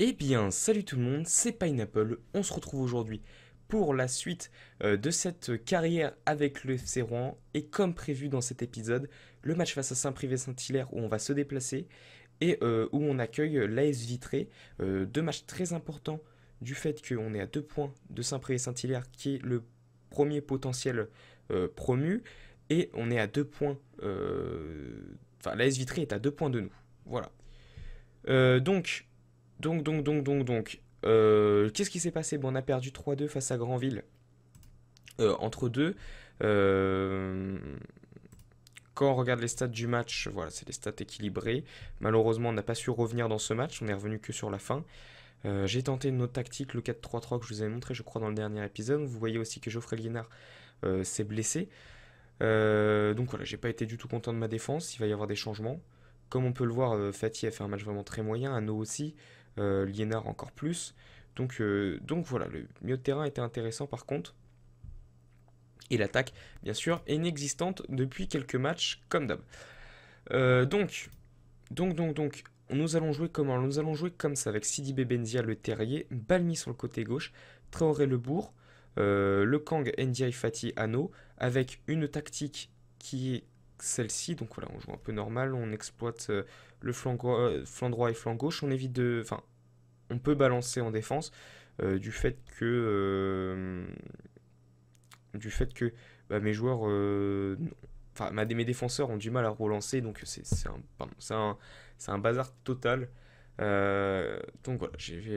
Eh bien, salut tout le monde, c'est Pineapple, on se retrouve aujourd'hui pour la suite euh, de cette carrière avec le FC Rouen, et comme prévu dans cet épisode, le match face à Saint-Privé-Saint-Hilaire où on va se déplacer, et euh, où on accueille l'AS Vitré, euh, deux matchs très importants du fait qu'on est à deux points de Saint-Privé-Saint-Hilaire, qui est le premier potentiel promu, et on est à deux points... Enfin, l'AS Vitré est à deux points de nous, voilà. donc, donc, donc, donc, donc, donc. Euh, qu'est-ce qui s'est passé bon, On a perdu 3-2 face à Granville. Euh, entre deux. Euh, quand on regarde les stats du match, voilà, c'est des stats équilibrées. Malheureusement, on n'a pas su revenir dans ce match. On est revenu que sur la fin. J'ai tenté une autre tactique, le 4-3-3 que je vous avais montré, je crois, dans le dernier épisode. Vous voyez aussi que Geoffrey Liénard s'est blessé. donc voilà, j'ai pas été du tout content de ma défense. Il va y avoir des changements. Comme on peut le voir, Fatih a fait un match vraiment très moyen, nous aussi. Euh, Lienard encore plus. Euh, donc, voilà, le milieu de terrain était intéressant par contre. Et l'attaque, bien sûr, est inexistante depuis quelques matchs, comme d'hab. Euh, donc, donc, donc, donc, nous allons jouer comment Nous allons jouer comme ça, avec Sidi Benzia, le terrier, Balmi sur le côté gauche, Traoré le bourg, le Kang, Ndiaye Fatih, Ano, avec une tactique qui est celle-ci. Donc voilà, on joue un peu normal, on exploite euh, le flanc, euh, droit et flanc gauche, on évite de... Enfin, on peut balancer en défense euh, du fait que... du fait que bah, mes joueurs... Enfin, mes défenseurs ont du mal à relancer, donc c'est un, un, un, bazar total. donc voilà,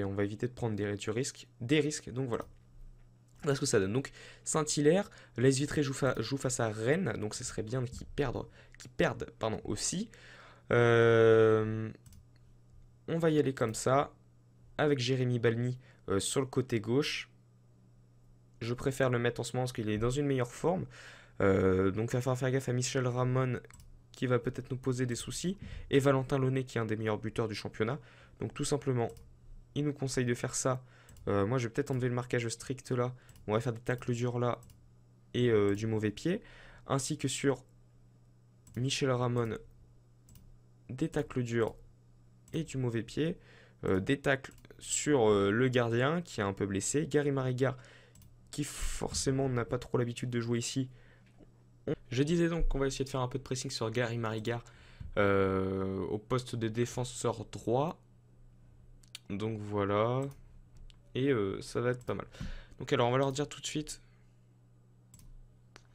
on va éviter de prendre des risques. Des risques, donc voilà. Voilà ce que ça donne. Donc Saint-Hilaire, les Vitré joue, face à Rennes, donc ce serait bien qu'ils perdent, pardon, aussi. Euh, on va y aller comme ça, avec Jérémy Balny euh, sur le côté gauche. Je préfère le mettre en ce moment parce qu'il est dans une meilleure forme. Euh, donc il va falloir faire gaffe à Michel Ramon qui va peut-être nous poser des soucis. Et Valentin Launay qui est un des meilleurs buteurs du championnat. Donc tout simplement, il nous conseille de faire ça. moi, je vais peut-être enlever le marquage strict là on va faire des tacles durs là et euh, du mauvais pied. Ainsi que sur Michel Ramon, des tacles durs et du mauvais pied. Euh, des tacles sur euh, le gardien qui est un peu blessé. Gary Marigard qui forcément n'a pas trop l'habitude de jouer ici. Je disais donc qu'on va essayer de faire un peu de pressing sur Gary Marigard au poste de défenseur droit. Donc voilà. Et ça va être pas mal. Donc alors, on va leur dire tout de suite.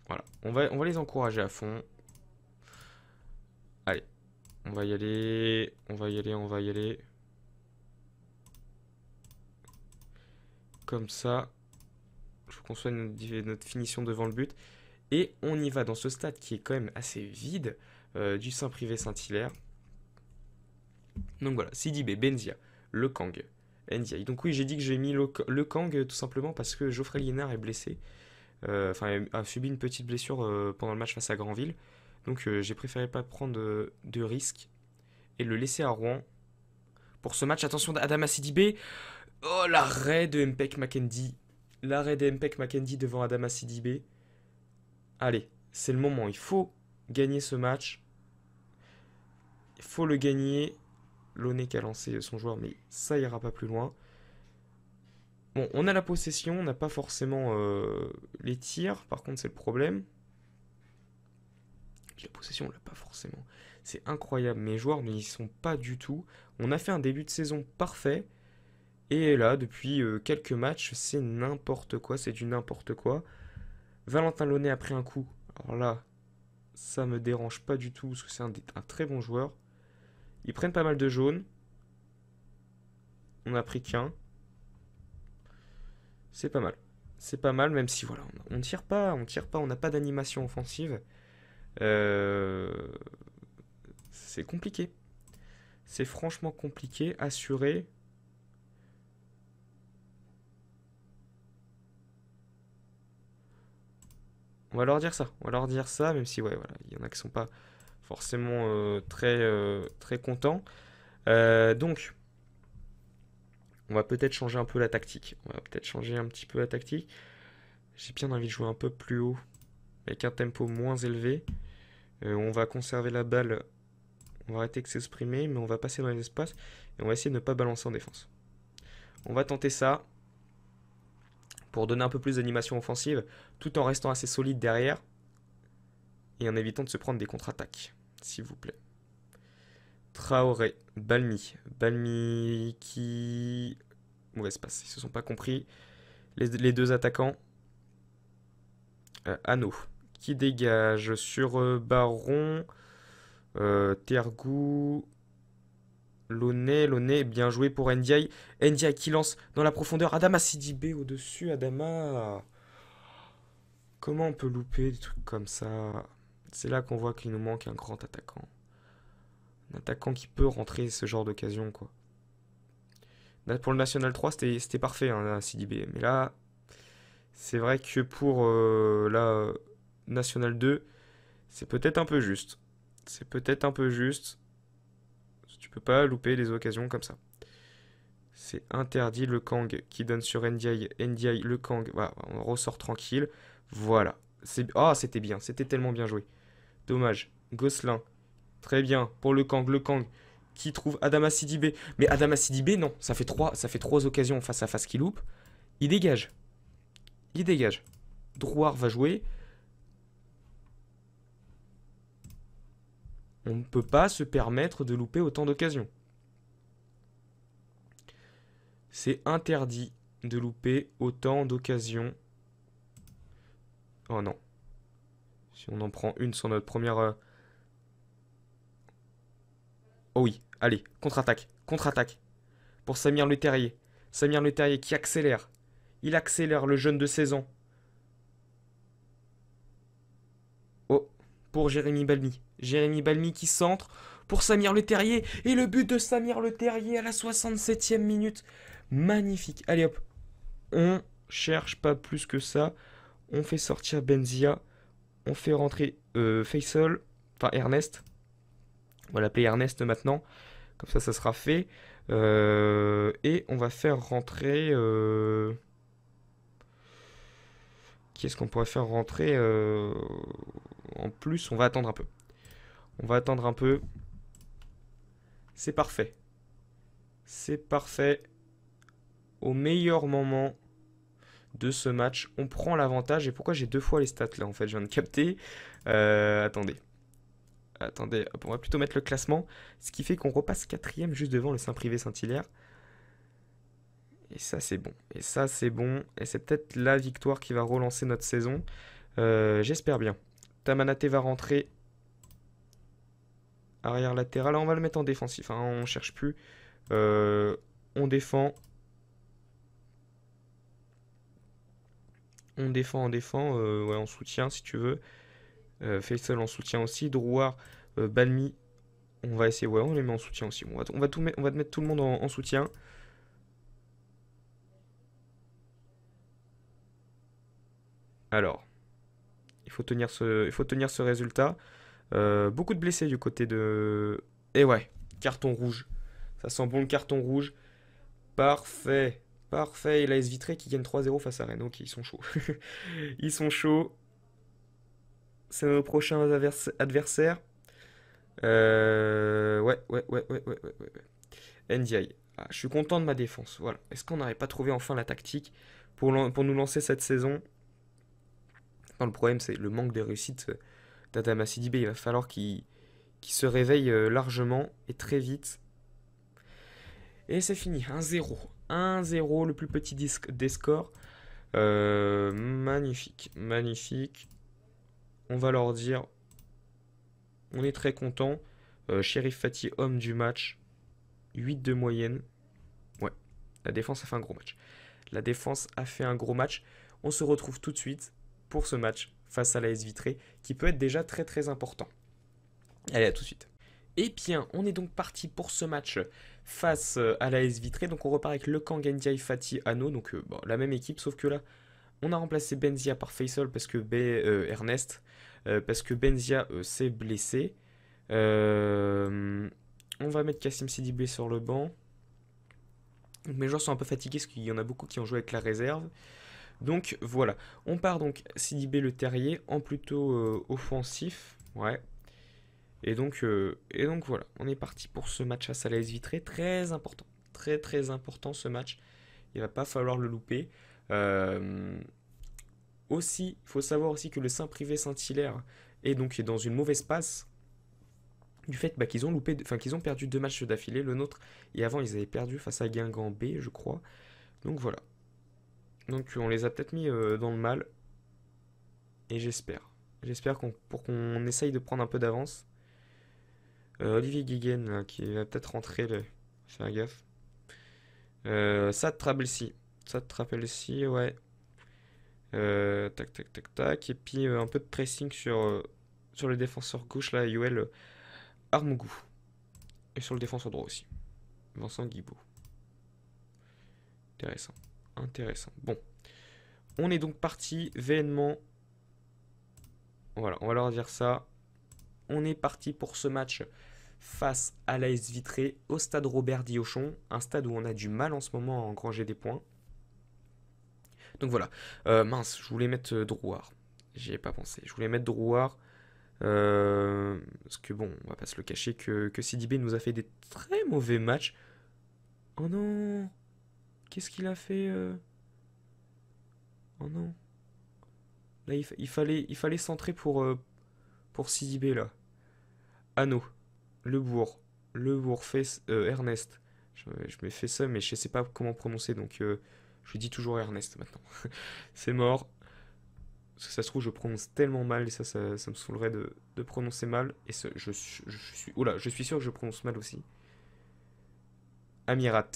Voilà, on va, on va les encourager à fond. Allez, on va y aller, on va y aller, on va y aller. Comme ça, je faut qu'on notre, finition devant le but. Et on y va dans ce stade qui est quand même assez vide euh, du Saint-Privé-Saint-Hilaire. Donc voilà, Sidibé, Benzia, Le Kang, donc oui, j'ai dit que j'ai mis le, Kang euh, tout simplement parce que Geoffrey Lienard est blessé. Euh, enfin, a subi une petite blessure euh, pendant le match face à Granville. Donc j'ai préféré pas prendre de risque et le laisser à Rouen pour ce match. Attention Adama B. Oh, l'arrêt de Mpek Mackendy. L'arrêt de Mpek Mackendy devant Adam B. Allez, c'est le moment. Il faut gagner ce match. Il faut le gagner. Launay qui a lancé euh, son joueur, mais ça ira pas plus loin. Bon, on a la possession, on n'a pas forcément euh, les tirs, par contre c'est le problème. La possession, on l'a pas forcément. C'est incroyable, mes joueurs ne sont pas du tout. On a fait un début de saison parfait, et là, depuis euh, quelques matchs, c'est n'importe quoi, c'est du n'importe quoi. Valentin Launay a pris un coup. Alors là, ça me dérange pas du tout, parce que c'est un très bon joueur. Ils prennent pas mal de jaunes. On a pris qu'un. C'est pas mal. C'est pas mal, même si voilà, on, ne tire pas, on tire pas, on n'a pas d'animation offensive. Euh, c'est compliqué. C'est franchement compliqué. Assurer. On va leur dire ça. On va leur dire ça, même si ouais, voilà, il y en a qui sont pas forcément euh, très, euh, très content. Euh, donc, on va peut-être changer un peu la tactique. On va peut-être changer un petit peu la tactique. J'ai bien envie de jouer un peu plus haut, avec un tempo moins élevé. on va conserver la balle. On va arrêter de s'exprimer, mais on va passer dans les espaces. Et on va essayer de ne pas balancer en défense. On va tenter ça pour donner un peu plus d'animation offensive, tout en restant assez solide derrière et en évitant de se prendre des contre-attaques s'il vous plaît. Traoré, Balmi. Balmi qui. Mauvaise passe, ils se sont pas compris. Les, deux attaquants. Euh, qui dégage sur euh, Baron. Euh, Tergou. Loné, bien joué pour Ndiaye. Ndiaye qui lance dans la profondeur. Adama Sidibé au-dessus, Adama. Comment on peut louper des trucs comme ça c'est là qu'on voit qu'il nous manque un grand attaquant. Un attaquant qui peut rentrer ce genre d'occasion, quoi. Bah, pour le National 3, c'était parfait, hein, CDB. Mais là, c'est vrai que pour euh, la National 2, c'est peut-être un peu juste. C'est peut-être un peu juste. Tu peux pas louper les occasions comme ça. C'est interdit le Kang qui donne sur NDI. NDI, le Kang. on ressort tranquille. Voilà. Ah, c'était bien. C'était tellement bien joué. Dommage. Gosselin. Très bien. Pour le Kang, le Kang qui trouve Adama Sidibé. Mais Adama Sidibé, non. Ça fait, trois, ça fait trois occasions face à face qu'il loupe. Il dégage. Il dégage. Drouard va jouer. On ne peut pas se permettre de louper autant d'occasions. C'est interdit de louper autant d'occasions. Oh non. Si on en prend une sur notre première... Euh. Oh oui, allez, contre-attaque, contre-attaque. Pour Samir Le Terrier. Samir Le Terrier qui accélère. Il accélère le jeune de 16 ans. Oh, pour Jérémy Balmi. Jérémy Balmi qui centre pour Samir Le Terrier. Et le but de Samir Le Terrier à la 67e minute. Magnifique. Allez hop. On cherche pas plus que ça. On fait sortir Benzia on fait rentrer euh, Faisal, enfin Ernest. On va l'appeler Ernest maintenant. Comme ça, ça sera fait. Euh, et on va faire rentrer. Euh, quest ce qu'on pourrait faire rentrer En plus, on va attendre un peu. On va attendre un peu. C'est parfait. C'est parfait. Au meilleur moment de ce match. On prend l'avantage. Et pourquoi j'ai deux fois les stats là en fait Je viens de capter. Euh, attendez. Attendez, on va plutôt mettre le classement. Ce qui fait qu'on repasse quatrième juste devant le Saint-Privé-Saint-Hilaire. Et ça c'est bon. Et ça c'est bon. Et c'est peut-être la victoire qui va relancer notre saison. Euh, j'espère bien. Tamanate va rentrer. Arrière latéral. Ah, on va le mettre en défensif. On hein. On cherche plus. Euh, on défend. on défend, on défend, euh, ouais, on soutient, si tu veux. Euh, Faisal en soutien aussi. Drouard, euh, Balmi, on va essayer, ouais, on les met en soutien aussi. On va, on tout mettre, on va mettre tout le monde en, soutien. Alors, il faut tenir ce, il faut tenir ce résultat. Euh, beaucoup de blessés du côté de... Et ouais, carton rouge. Ça sent bon le carton rouge. Parfait. Parfait, il a qui gagne 3-0 face à Rennes. Ok, ils sont chauds. ils sont chauds. C'est nos prochains adversaires. Euh... Ouais, ouais, ouais, ouais, ouais, ouais, ouais. NDI. Ah, je suis content de ma défense. Voilà. Est-ce qu'on n'aurait pas trouvé enfin la tactique pour, pour nous lancer cette saison Le problème, c'est le manque de réussite euh, d'Adama Sidibé. Il va falloir qu'il se réveille euh, largement et très vite. Et c'est fini. 1-0. 1-0, le plus petit disque des scores. Euh, magnifique, magnifique. On va leur dire, on est très content. Euh, Sheriff Fatih, homme du match, 8 de moyenne. Ouais, la défense a fait un gros match. La défense a fait un gros match. On se retrouve tout de suite pour ce match face à la S Vitré, qui peut être déjà très très important. Allez, à tout de suite et eh bien, on est donc parti pour ce match face euh, à la S Vitré. Donc on repart avec le Ndiaye, Fatih, Ano. Donc euh, la même équipe, sauf que là, on a remplacé Benzia par Faisal parce que euh, Ernest, parce que Benzia s'est blessé. on va mettre Kassim Sidibé sur le banc. Donc mes joueurs sont un peu fatigués parce qu'il y en a beaucoup qui ont joué avec la réserve. Donc voilà, on part donc Sidibé le terrier en plutôt offensif. Ouais, et donc, euh, et donc voilà, on est parti pour ce match à Salaise Vitré, très important, très très important ce match. Il va pas falloir le louper. Euh, aussi, il faut savoir aussi que le Saint-Privé Saint-Hilaire est donc dans une mauvaise passe du fait bah, qu'ils ont loupé, enfin qu'ils ont perdu deux matchs d'affilée, le nôtre et avant ils avaient perdu face à Guingamp B, je crois. Donc voilà. Donc on les a peut-être mis euh, dans le mal. Et j'espère. J'espère pour qu'on essaye de prendre un peu d'avance. Euh, Olivier Guiguen, qui va peut-être rentrer. Là. Faire gaffe. Euh, si, ça te rappelle si, ouais. Euh, tac, tac, tac, tac. Et puis un peu de pressing sur, sur le défenseur gauche, là, Yuel Armougou. Et sur le défenseur droit aussi. Vincent Guibaud. Intéressant. Intéressant. Bon. On est donc parti vainement. Voilà, on va leur dire ça on est parti pour ce match face à l'AS Vitré au stade Robert Diochon, un stade où on a du mal en ce moment à engranger des points. Donc voilà, euh, mince, je voulais mettre euh, Drouard. J'y ai pas pensé. Je voulais mettre Drouard. Euh, parce que bon, on va pas se le cacher que, que nous a fait des très mauvais matchs. Oh non Qu'est-ce qu'il a fait Oh non Là, il, fallait, il fallait centrer pour, pour b là. Anneau, Le Bourg, Le Bourg, fait, euh, Ernest. Je, m'ai fait ça, mais je ne sais pas comment prononcer, donc euh, je dis toujours Ernest maintenant. c'est mort. Parce que ça se trouve, je prononce tellement mal, et ça, ça, me saoulerait de, prononcer mal. Et je, suis. Oula, je suis sûr que je prononce mal aussi. Amirat.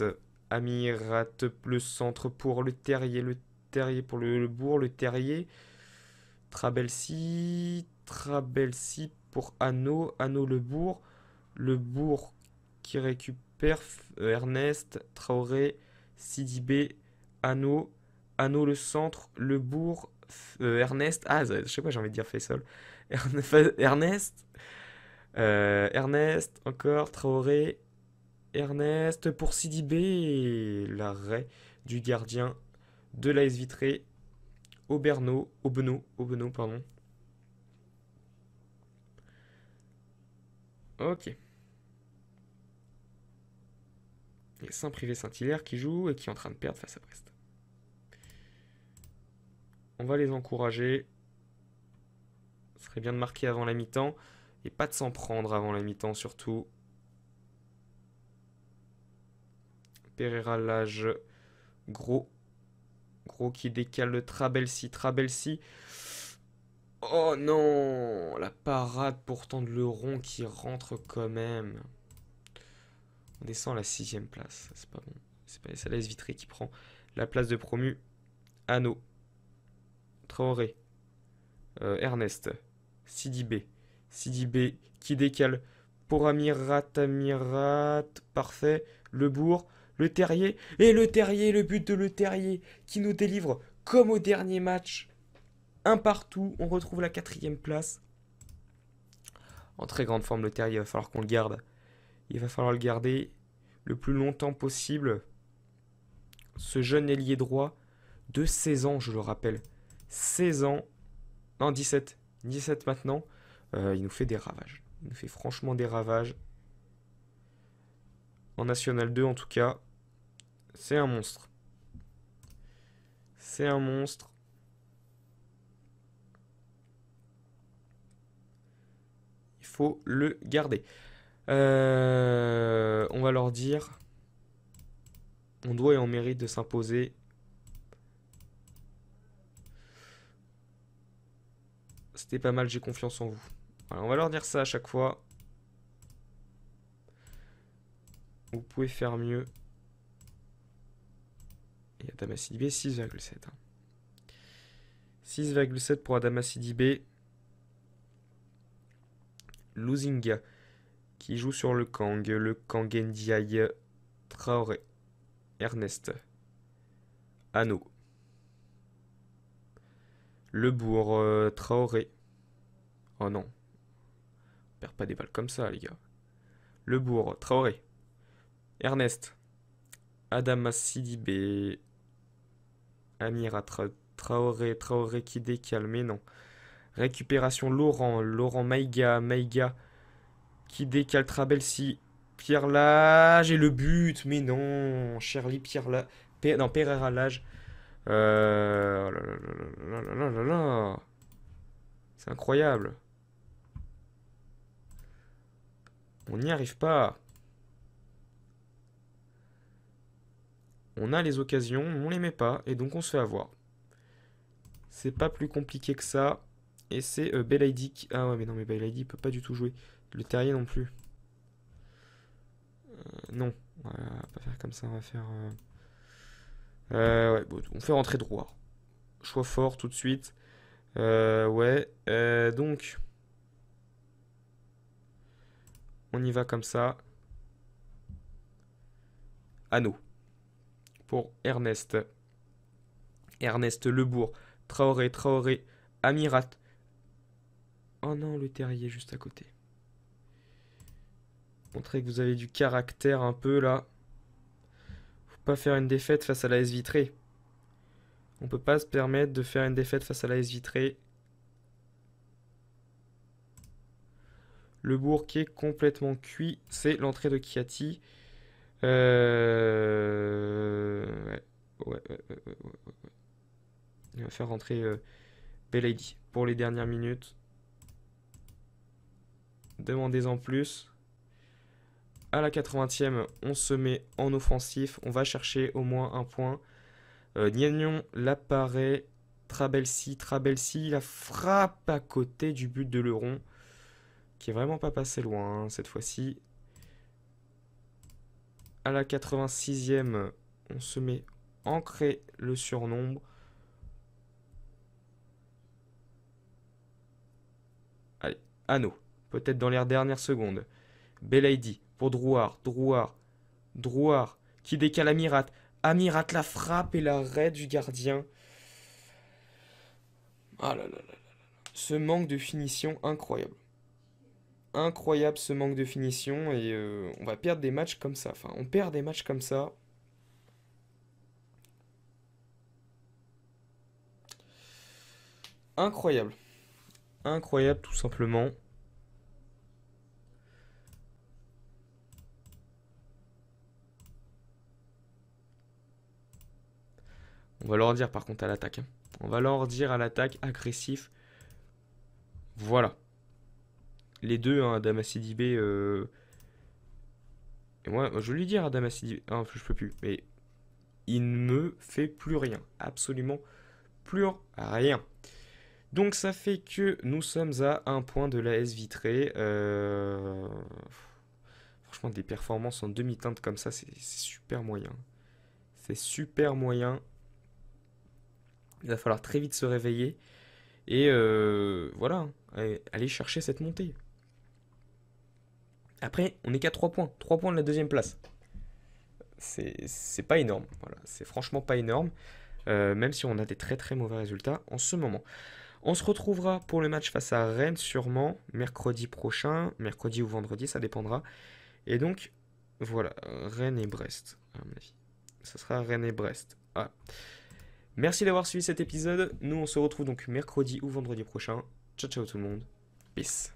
Amirat, le centre pour le terrier, le terrier pour le, bourg, le terrier. Trabelsi, Trabelsi pour Anneau, Anneau Le Bourg, Le Bourg qui récupère euh, Ernest, Traoré, Sidibé, Anneau, Anneau le centre, Le Bourg, euh, Ernest, ah je sais pas j'ai envie de dire Fessol Ernest, euh, Ernest encore, Traoré, Ernest pour Sidibé, l'arrêt du gardien de l'AS Vitré, Auberno, Aubenau, pardon, Ok. Et Saint-Privé-Saint-Hilaire qui joue et qui est en train de perdre face à Brest. On va les encourager. Ce serait bien de marquer avant la mi-temps. Et pas de s'en prendre avant la mi-temps surtout. Pereira l'âge Gros. Gros qui décale le Trabelsi. Trabelsi Oh non La parade pourtant de Rond qui rentre quand même. On descend à la sixième place. C'est pas bon. C'est pas laisse Vitré qui prend la place de promu. Anneau. Traoré. Euh, Ernest. Sidi B qui décale. Pour Amirat, Amirat. Parfait. Le bourg. Le terrier. Et le terrier, le but de le terrier qui nous délivre comme au dernier match un partout, on retrouve la quatrième place. En très grande forme le terre, il va falloir qu'on le garde. Il va falloir le garder le plus longtemps possible. Ce jeune ailier droit de 16 ans, je le rappelle. 16 ans, non 17, 17 maintenant, euh, il nous fait des ravages. Il nous fait franchement des ravages. En National 2 en tout cas, c'est un monstre. C'est un monstre. le garder. Euh, on va leur dire, on doit et on mérite de s'imposer. C'était pas mal, j'ai confiance en vous. on va leur dire ça à chaque fois. Vous pouvez faire mieux. Et Adama b 6,7. 6,7 pour adamas b Lusinga, qui joue sur le Kang, le Kang Ndiaye Traoré, Ernest, Anno, Le Bourg, euh, Traoré. Oh non, on perd pas des balles comme ça, les gars. Le Bourg, Traoré, Ernest, Adama Sidibé, Amira Traoré, Traoré qui décale, mais non. Récupération Laurent, Laurent Maïga, Maïga qui décale Trabelsi. Pierre Lage et le but, mais non, Charlie Pierre Lage. non, Pereira Lage. C'est incroyable. On n'y arrive pas. On a les occasions, on les met pas, et donc on se fait avoir. C'est pas plus compliqué que ça. Et c'est euh, Ah ouais, mais non, mais ne peut pas du tout jouer. Le terrier non plus. Euh, non, on va pas faire comme ça, on va faire... Euh, euh, on fait rentrer droit. Choix fort tout de suite. ouais, donc... On y va comme ça. Anneau. Pour Ernest. Ernest Lebourg. Traoré, Traoré. Amirat. Oh non, le terrier juste à côté. Montrez que vous avez du caractère un peu là. Faut pas faire une défaite face à la S vitrée. On peut pas se permettre de faire une défaite face à la S vitrée. Le bourg qui est complètement cuit, c'est l'entrée de Kiati. Euh... Ouais. va faire rentrer euh, pour les dernières minutes demandez-en plus. À la 80e, on se met en offensif. On va chercher au moins un point. Euh, l'apparaît. Trabelsi, Trabelsi, la frappe à côté du but de Leron. Qui est vraiment pas passé loin hein, cette fois-ci. À la 86e, on se met ancré le surnombre. Allez, Anneau peut-être dans les dernières secondes. Belaïdi pour Drouard, Drouard, Drouard, qui décale Amirat. Amirat la frappe et l'arrêt du gardien. Ah là là là là Ce manque de finition incroyable. Incroyable ce manque de finition et euh, on va perdre des matchs comme ça. Enfin, on perd des matchs comme ça. Incroyable. Incroyable tout simplement. On va leur dire par contre à l'attaque. Hein. On va leur dire à l'attaque agressif. Voilà. Les deux, hein, B. Euh, et moi, je lui dire à Je Ah, je peux plus. Mais il ne me fait plus rien. Absolument plus rien. Donc ça fait que nous sommes à un point de la S vitrée. Euh, franchement, des performances en demi-teinte comme ça, c'est super moyen. C'est super moyen. Il va falloir très vite se réveiller et euh, voilà, hein, aller chercher cette montée. Après, on n'est qu'à 3 points, 3 points de la deuxième place. C'est pas énorme, voilà, c'est franchement pas énorme, euh, même si on a des très très mauvais résultats en ce moment. On se retrouvera pour le match face à Rennes sûrement mercredi prochain, mercredi ou vendredi, ça dépendra. Et donc, voilà, Rennes et Brest, Ça sera Rennes et Brest. Ah. Merci d'avoir suivi cet épisode. Nous, on se retrouve donc mercredi ou vendredi prochain. Ciao, ciao tout le monde. Peace.